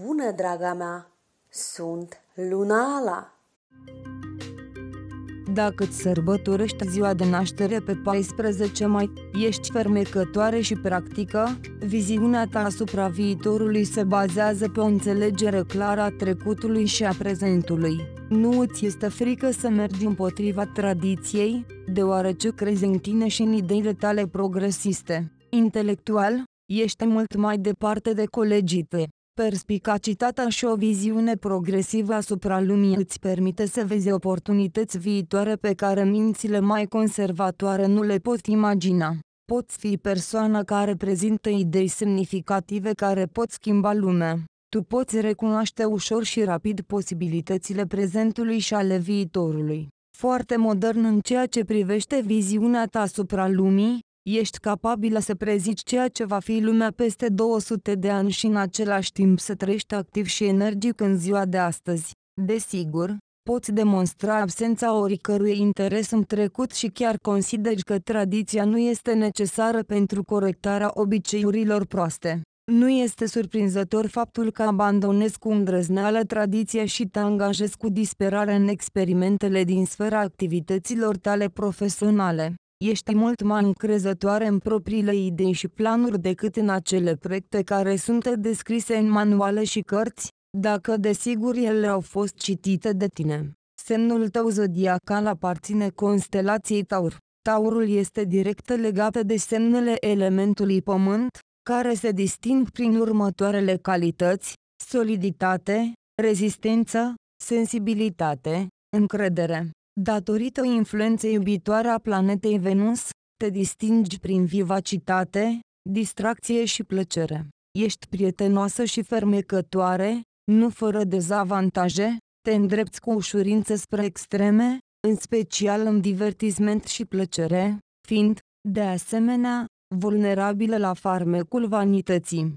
Bună, draga mea! Sunt Lunala! Dacă îți sărbătorești ziua de naștere pe 14 mai, ești fermecătoare și practică, viziunea ta asupra viitorului se bazează pe o înțelegere clară a trecutului și a prezentului. Nu îți este frică să mergi împotriva tradiției, deoarece crezi în tine și în ideile tale progresiste. Intelectual, ești mult mai departe de colegii tăi. Perspicacitatea și o viziune progresivă asupra lumii îți permite să vezi oportunități viitoare pe care mințile mai conservatoare nu le pot imagina. Poți fi persoana care prezintă idei semnificative care pot schimba lumea. Tu poți recunoaște ușor și rapid posibilitățile prezentului și ale viitorului. Foarte modern în ceea ce privește viziunea ta asupra lumii, Ești capabilă să prezici ceea ce va fi lumea peste 200 de ani și în același timp să trăiești activ și energic în ziua de astăzi. Desigur, poți demonstra absența oricărui interes în trecut și chiar consideri că tradiția nu este necesară pentru corectarea obiceiurilor proaste. Nu este surprinzător faptul că abandonezi cu îndrăzneală tradiția și te angajezi cu disperare în experimentele din sfera activităților tale profesionale ești mult mai încrezătoare în propriile idei și planuri decât în acele proiecte care sunt descrise în manuale și cărți, dacă desigur ele au fost citite de tine. Semnul tău zodiacal aparține constelației Taur. Taurul este direct legat de semnele elementului pământ, care se disting prin următoarele calități, soliditate, rezistență, sensibilitate, încredere. Datorită influenței iubitoare a planetei Venus, te distingi prin vivacitate, distracție și plăcere. Ești prietenoasă și fermecătoare, nu fără dezavantaje, te îndrepți cu ușurință spre extreme, în special în divertisment și plăcere, fiind, de asemenea, vulnerabilă la farmecul vanității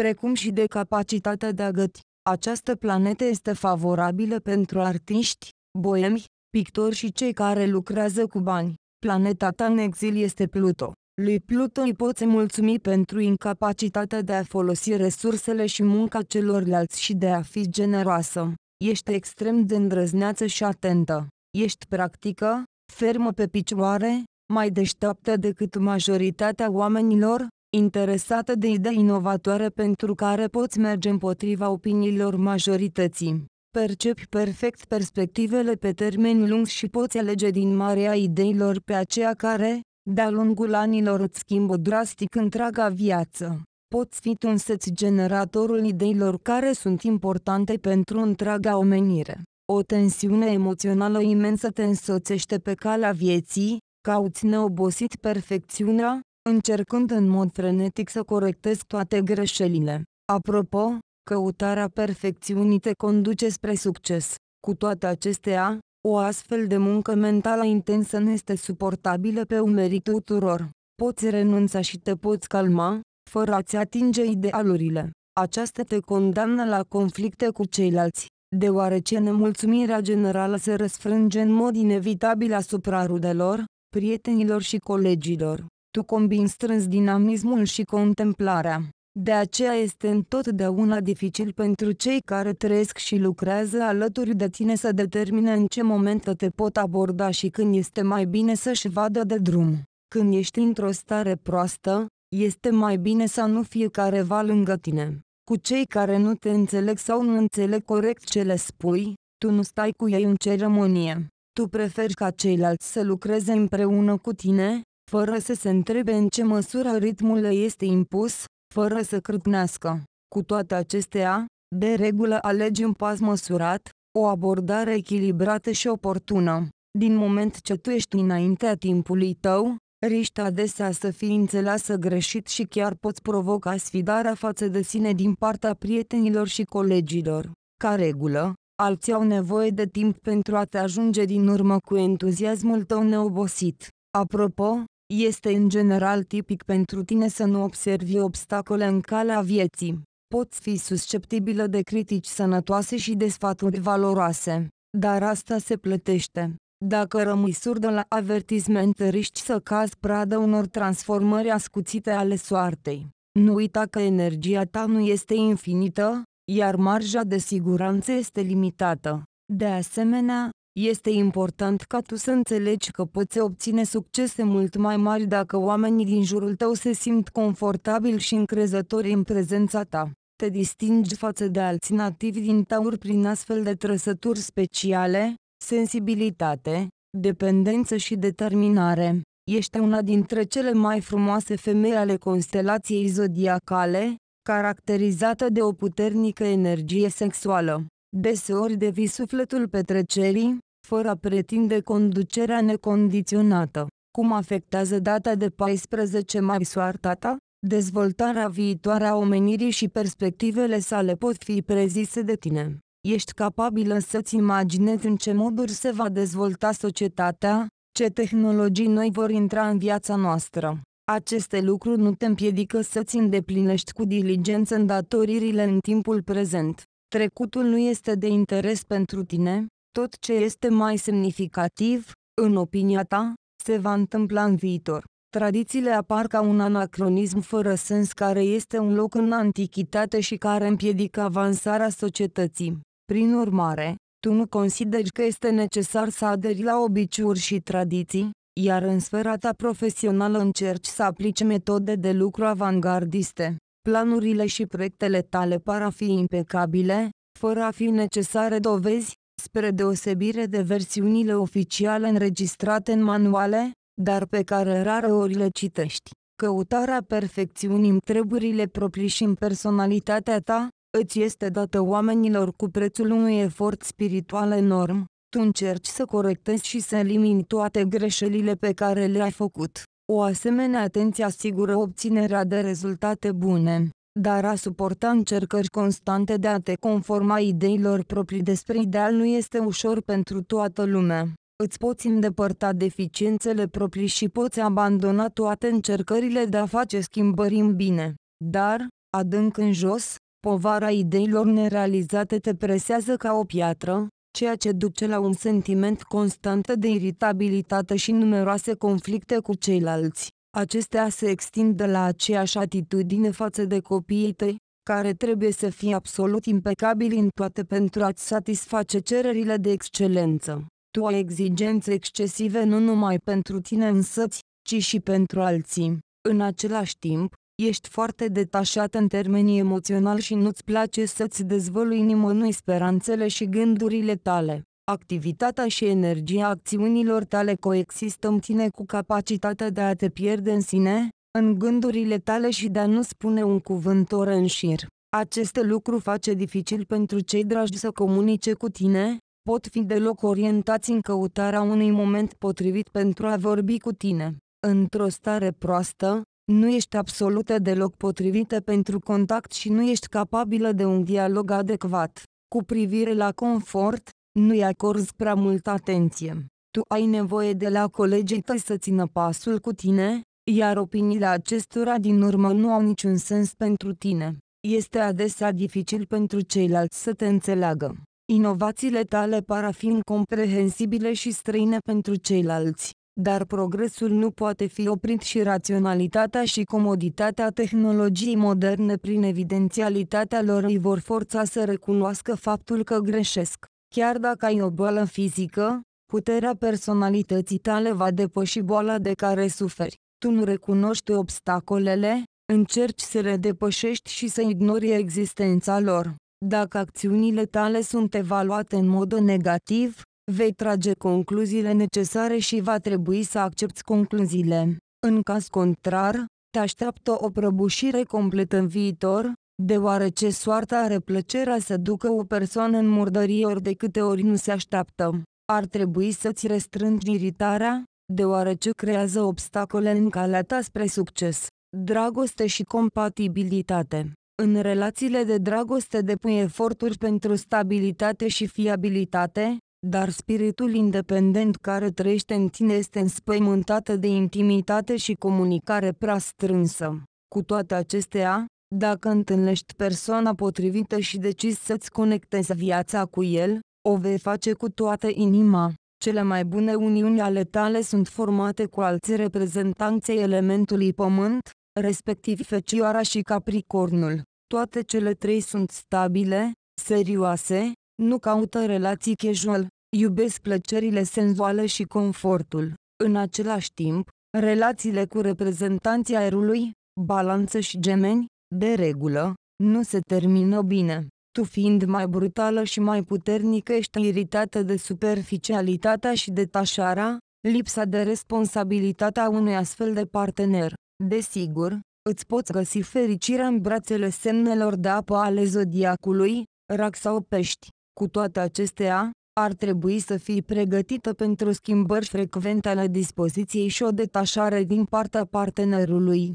precum și de capacitatea de a găti. Această planetă este favorabilă pentru artiști, boemi, pictori și cei care lucrează cu bani. Planeta ta în exil este Pluto. Lui Pluto îi poți mulțumi pentru incapacitatea de a folosi resursele și munca celorlalți și de a fi generoasă. Ești extrem de îndrăzneață și atentă. Ești practică, fermă pe picioare, mai deșteaptă decât majoritatea oamenilor, interesată de idei inovatoare pentru care poți merge împotriva opiniilor majorității. Percepi perfect perspectivele pe termen lung și poți alege din marea ideilor pe aceea care, de-a lungul anilor îți schimbă drastic întreaga viață. Poți fi tu însăți generatorul ideilor care sunt importante pentru întreaga omenire. O tensiune emoțională imensă te însoțește pe calea vieții, cauți neobosit perfecțiunea, încercând în mod frenetic să corectez toate greșelile. Apropo, căutarea perfecțiunii te conduce spre succes. Cu toate acestea, o astfel de muncă mentală intensă nu este suportabilă pe umerii tuturor. Poți renunța și te poți calma, fără a-ți atinge idealurile. Aceasta te condamnă la conflicte cu ceilalți, deoarece nemulțumirea generală se răsfrânge în mod inevitabil asupra rudelor, prietenilor și colegilor tu combini strâns dinamismul și contemplarea. De aceea este întotdeauna dificil pentru cei care trăiesc și lucrează alături de tine să determine în ce moment te pot aborda și când este mai bine să-și vadă de drum. Când ești într-o stare proastă, este mai bine să nu fie careva lângă tine. Cu cei care nu te înțeleg sau nu înțeleg corect ce le spui, tu nu stai cu ei în ceremonie. Tu preferi ca ceilalți să lucreze împreună cu tine, fără să se întrebe în ce măsură ritmul le este impus, fără să crâpnească. Cu toate acestea, de regulă alegi un pas măsurat, o abordare echilibrată și oportună. Din moment ce tu ești înaintea timpului tău, riști adesea să fii înțeleasă greșit și chiar poți provoca sfidarea față de sine din partea prietenilor și colegilor. Ca regulă, alții au nevoie de timp pentru a te ajunge din urmă cu entuziasmul tău neobosit. Apropo, este în general tipic pentru tine să nu observi obstacole în calea vieții. Poți fi susceptibilă de critici sănătoase și de sfaturi valoroase, dar asta se plătește. Dacă rămâi surdă la avertismente riști să cazi pradă unor transformări ascuțite ale soartei. Nu uita că energia ta nu este infinită, iar marja de siguranță este limitată. De asemenea, este important ca tu să înțelegi că poți obține succese mult mai mari dacă oamenii din jurul tău se simt confortabil și încrezători în prezența ta. Te distingi față de alți nativi din taur prin astfel de trăsături speciale, sensibilitate, dependență și determinare. Ești una dintre cele mai frumoase femei ale constelației zodiacale, caracterizată de o puternică energie sexuală. Deseori devii sufletul petrecerii, fără a pretinde conducerea necondiționată. Cum afectează data de 14 mai soarta ta? Dezvoltarea viitoare a omenirii și perspectivele sale pot fi prezise de tine. Ești capabilă să-ți imaginezi în ce moduri se va dezvolta societatea, ce tehnologii noi vor intra în viața noastră. Aceste lucruri nu te împiedică să-ți îndeplinești cu diligență îndatoririle în timpul prezent. Trecutul nu este de interes pentru tine, tot ce este mai semnificativ, în opinia ta, se va întâmpla în viitor. Tradițiile apar ca un anacronism fără sens care este un loc în antichitate și care împiedică avansarea societății. Prin urmare, tu nu consideri că este necesar să aderi la obiceiuri și tradiții, iar în sfera ta profesională încerci să aplici metode de lucru avangardiste. Planurile și proiectele tale par a fi impecabile, fără a fi necesare dovezi, spre deosebire de versiunile oficiale înregistrate în manuale, dar pe care rare ori le citești. Căutarea perfecțiunii în treburile proprii și în personalitatea ta, îți este dată oamenilor cu prețul unui efort spiritual enorm. Tu încerci să corectezi și să elimini toate greșelile pe care le-ai făcut. O asemenea atenție asigură obținerea de rezultate bune dar a suporta încercări constante de a te conforma ideilor proprii despre ideal nu este ușor pentru toată lumea. Îți poți îndepărta deficiențele proprii și poți abandona toate încercările de a face schimbări în bine. Dar, adânc în jos, povara ideilor nerealizate te presează ca o piatră, ceea ce duce la un sentiment constant de iritabilitate și numeroase conflicte cu ceilalți acestea se extind de la aceeași atitudine față de copiii tăi, care trebuie să fie absolut impecabili în toate pentru a-ți satisface cererile de excelență. Tu ai exigențe excesive nu numai pentru tine însăți, ci și pentru alții. În același timp, ești foarte detașat în termenii emoțional și nu-ți place să-ți dezvălui nimănui speranțele și gândurile tale. Activitatea și energia acțiunilor tale coexistă în tine cu capacitatea de a te pierde în sine, în gândurile tale și de a nu spune un cuvânt oră în șir. Acest lucru face dificil pentru cei dragi să comunice cu tine, pot fi deloc orientați în căutarea unui moment potrivit pentru a vorbi cu tine. Într-o stare proastă, nu ești absolută deloc potrivită pentru contact și nu ești capabilă de un dialog adecvat. Cu privire la confort, nu-i acorzi prea multă atenție. Tu ai nevoie de la colegii tăi să țină pasul cu tine, iar opiniile acestora din urmă nu au niciun sens pentru tine. Este adesea dificil pentru ceilalți să te înțeleagă. Inovațiile tale par a fi incomprehensibile și străine pentru ceilalți, dar progresul nu poate fi oprit și raționalitatea și comoditatea tehnologiei moderne prin evidențialitatea lor îi vor forța să recunoască faptul că greșesc. Chiar dacă ai o boală fizică, puterea personalității tale va depăși boala de care suferi. Tu nu recunoști obstacolele, încerci să le depășești și să ignori existența lor. Dacă acțiunile tale sunt evaluate în mod negativ, vei trage concluziile necesare și va trebui să accepti concluziile. În caz contrar, te așteaptă o prăbușire completă în viitor, deoarece soarta are plăcerea să ducă o persoană în murdărie ori de câte ori nu se așteaptă. Ar trebui să-ți restrângi iritarea, deoarece creează obstacole în calea ta spre succes. Dragoste și compatibilitate În relațiile de dragoste depui eforturi pentru stabilitate și fiabilitate, dar spiritul independent care trăiește în tine este înspăimântată de intimitate și comunicare prea strânsă. Cu toate acestea, dacă întâlnești persoana potrivită și decizi să-ți conectezi viața cu el, o vei face cu toată inima. Cele mai bune uniuni ale tale sunt formate cu alți reprezentanți elementului pământ, respectiv fecioara și capricornul. Toate cele trei sunt stabile, serioase, nu caută relații casual, iubesc plăcerile senzuale și confortul. În același timp, relațiile cu reprezentanții aerului, balanță și gemeni, de regulă, nu se termină bine. Tu fiind mai brutală și mai puternică ești iritată de superficialitatea și detașarea, lipsa de responsabilitatea unui astfel de partener. Desigur, îți poți găsi fericirea în brațele semnelor de apă ale zodiacului, rac sau pești. Cu toate acestea, ar trebui să fii pregătită pentru schimbări frecvente ale dispoziției și o detașare din partea partenerului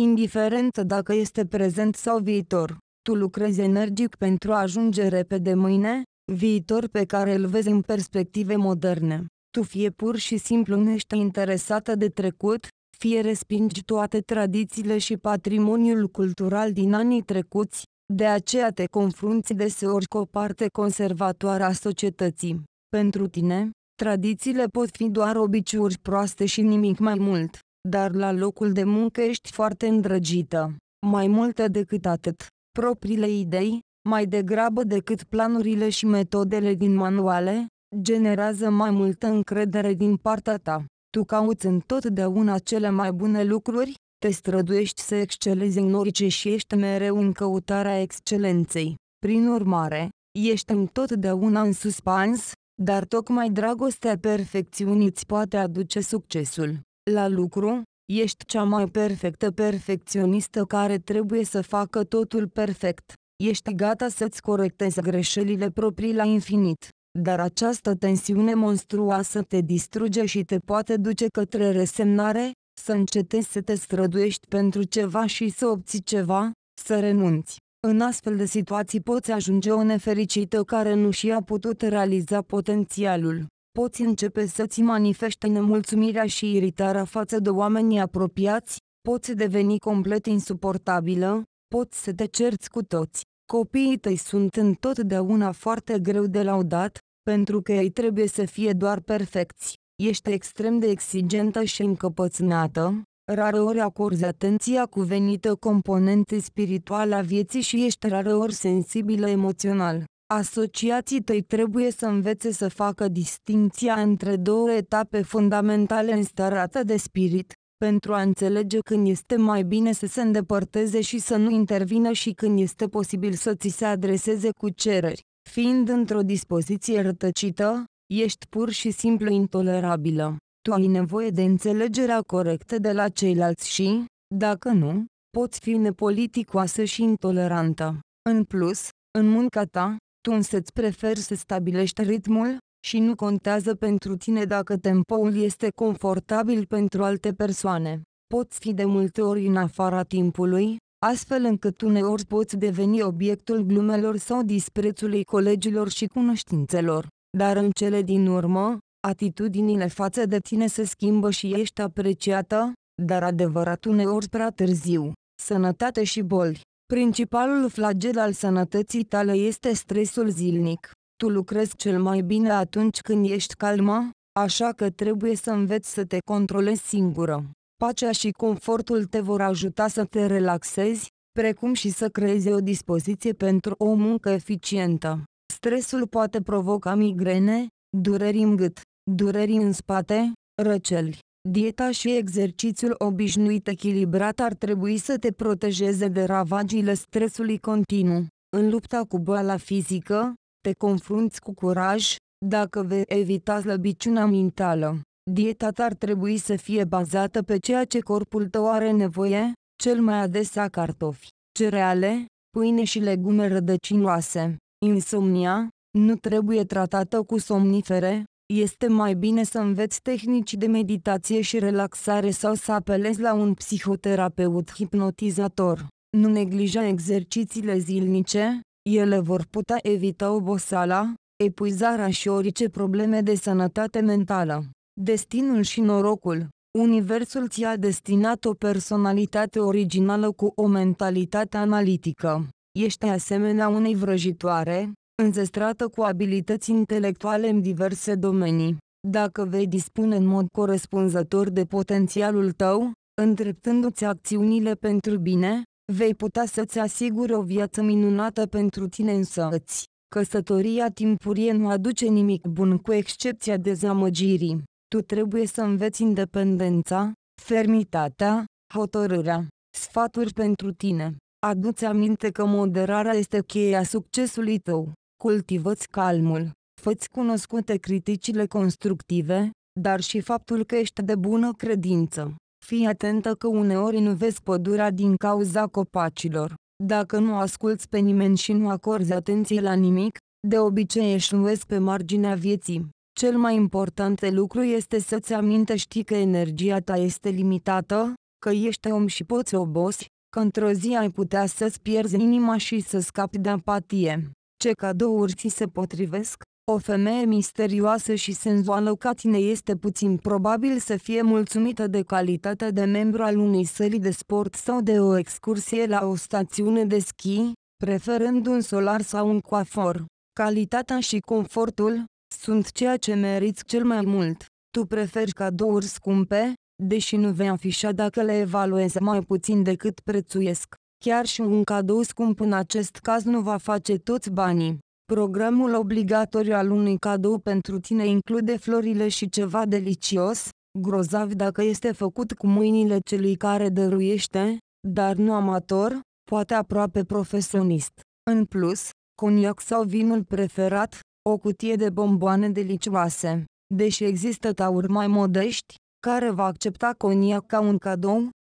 indiferent dacă este prezent sau viitor. Tu lucrezi energic pentru a ajunge repede mâine, viitor pe care îl vezi în perspective moderne. Tu fie pur și simplu nu ești interesată de trecut, fie respingi toate tradițiile și patrimoniul cultural din anii trecuți, de aceea te confrunți deseori cu o parte conservatoare a societății. Pentru tine, tradițiile pot fi doar obiciuri proaste și nimic mai mult dar la locul de muncă ești foarte îndrăgită. Mai multă decât atât, propriile idei, mai degrabă decât planurile și metodele din manuale, generează mai multă încredere din partea ta. Tu cauți întotdeauna cele mai bune lucruri, te străduiești să excelezi în orice și ești mereu în căutarea excelenței. Prin urmare, ești întotdeauna în suspans, dar tocmai dragostea perfecțiunii îți poate aduce succesul. La lucru, ești cea mai perfectă perfecționistă care trebuie să facă totul perfect. Ești gata să-ți corectezi greșelile proprii la infinit, dar această tensiune monstruoasă te distruge și te poate duce către resemnare, să încetezi să te străduiești pentru ceva și să obții ceva, să renunți. În astfel de situații poți ajunge o nefericită care nu și-a putut realiza potențialul poți începe să-ți manifeste nemulțumirea și iritarea față de oamenii apropiați, poți deveni complet insuportabilă, poți să te cerți cu toți. Copiii tăi sunt întotdeauna foarte greu de laudat, pentru că ei trebuie să fie doar perfecți. Ești extrem de exigentă și încăpățânată, rareori acorzi atenția cuvenită componente spirituale a vieții și ești rareori sensibilă emoțional. Asociații tăi trebuie să învețe să facă distinția între două etape fundamentale în starea de spirit, pentru a înțelege când este mai bine să se îndepărteze și să nu intervină și când este posibil să ți se adreseze cu cereri. Fiind într-o dispoziție rătăcită, ești pur și simplu intolerabilă. Tu ai nevoie de înțelegerea corectă de la ceilalți și, dacă nu, poți fi nepoliticoasă și intolerantă. În plus, în munca ta, tu însă-ți preferi să stabilești ritmul, și nu contează pentru tine dacă tempoul este confortabil pentru alte persoane. Poți fi de multe ori în afara timpului, astfel încât uneori poți deveni obiectul glumelor sau disprețului colegilor și cunoștințelor. Dar în cele din urmă, atitudinile față de tine se schimbă și ești apreciată, dar adevărat uneori prea târziu. Sănătate și boli Principalul flagel al sănătății tale este stresul zilnic. Tu lucrezi cel mai bine atunci când ești calmă, așa că trebuie să înveți să te controlezi singură. Pacea și confortul te vor ajuta să te relaxezi, precum și să creezi o dispoziție pentru o muncă eficientă. Stresul poate provoca migrene, dureri în gât, dureri în spate, răceli, Dieta și exercițiul obișnuit echilibrat ar trebui să te protejeze de ravagile stresului continuu. În lupta cu boala fizică, te confrunți cu curaj, dacă vei evita slăbiciunea mentală. Dieta ta ar trebui să fie bazată pe ceea ce corpul tău are nevoie, cel mai adesea cartofi, cereale, pâine și legume rădăcinoase. Insomnia nu trebuie tratată cu somnifere, este mai bine să înveți tehnici de meditație și relaxare sau să apelezi la un psihoterapeut hipnotizator. Nu neglija exercițiile zilnice, ele vor putea evita oboseala, epuizarea și orice probleme de sănătate mentală. Destinul și norocul Universul ți-a destinat o personalitate originală cu o mentalitate analitică. Ești asemenea unei vrăjitoare, înzestrată cu abilități intelectuale în diverse domenii. Dacă vei dispune în mod corespunzător de potențialul tău, îndreptându-ți acțiunile pentru bine, vei putea să-ți asiguri o viață minunată pentru tine însăți. Căsătoria timpurie nu aduce nimic bun cu excepția dezamăgirii. Tu trebuie să înveți independența, fermitatea, hotărârea. Sfaturi pentru tine. Aduți aminte că moderarea este cheia succesului tău. Cultivăți calmul, făți cunoscute criticile constructive, dar și faptul că ești de bună credință. Fii atentă că uneori nu vezi pădurea din cauza copacilor. Dacă nu asculți pe nimeni și nu acorzi atenție la nimic, de obicei eșuezi pe marginea vieții. Cel mai important lucru este să-ți amintești că energia ta este limitată, că ești om și poți obosi, că într-o zi ai putea să-ți pierzi inima și să scapi de apatie. Ce cadouri ți se potrivesc? O femeie misterioasă și senzuală ca tine este puțin probabil să fie mulțumită de calitatea de membru al unei săli de sport sau de o excursie la o stațiune de schi, preferând un solar sau un coafor. Calitatea și confortul sunt ceea ce meriți cel mai mult. Tu preferi cadouri scumpe, deși nu vei afișa dacă le evaluezi mai puțin decât prețuiesc. Chiar și un cadou scump în acest caz nu va face toți banii. Programul obligatoriu al unui cadou pentru tine include florile și ceva delicios, grozav dacă este făcut cu mâinile celui care dăruiește, dar nu amator, poate aproape profesionist. În plus, coniac sau vinul preferat, o cutie de bomboane delicioase. Deși există tauri mai modești, care va accepta coniac ca un cadou,